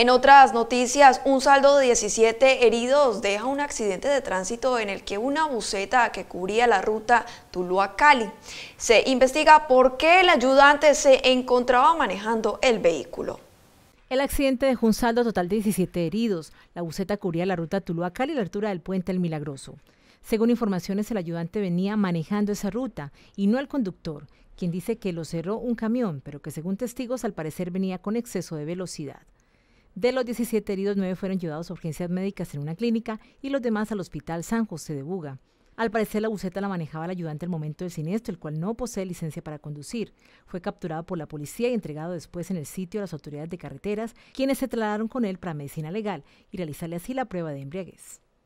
En otras noticias, un saldo de 17 heridos deja un accidente de tránsito en el que una buceta que cubría la ruta Tuluá-Cali. Se investiga por qué el ayudante se encontraba manejando el vehículo. El accidente dejó un saldo total de 17 heridos. La buceta cubría la ruta Tuluá-Cali a la altura del puente El Milagroso. Según informaciones, el ayudante venía manejando esa ruta y no el conductor, quien dice que lo cerró un camión, pero que según testigos al parecer venía con exceso de velocidad. De los 17 heridos, nueve fueron llevados a urgencias médicas en una clínica y los demás al Hospital San José de Buga. Al parecer, la buceta la manejaba el ayudante al momento del siniestro, el cual no posee licencia para conducir. Fue capturado por la policía y entregado después en el sitio a las autoridades de carreteras, quienes se trasladaron con él para medicina legal y realizarle así la prueba de embriaguez.